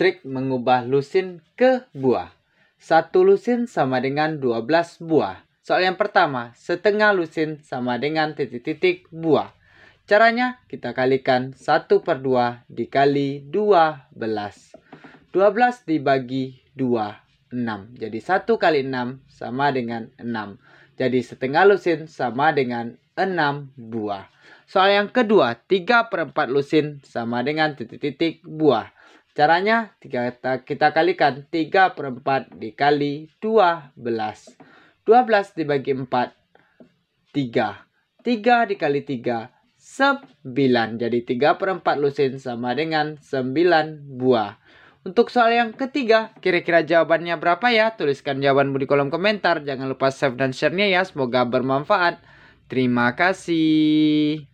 trik mengubah lusin ke buah. Satu lusin sama dengan 12 buah. Soal yang pertama, setengah lusin sama dengan titik-titik buah. Caranya, kita kalikan 1 per 2 dikali 12. 12 dibagi 2, 6. Jadi 1 kali 6 sama dengan 6. Jadi setengah lusin sama dengan 6 buah. Soal yang kedua, 3 per 4 lusin sama dengan titik-titik buah. Caranya kita, kita kalikan 3 per 4 dikali 12. 12 dibagi 4, 3. 3 dikali 3, 9. Jadi 3 per 4 lusin sama dengan 9 buah. Untuk soal yang ketiga, kira-kira jawabannya berapa ya? Tuliskan jawabanmu di kolom komentar. Jangan lupa save dan share-nya ya. Semoga bermanfaat. Terima kasih.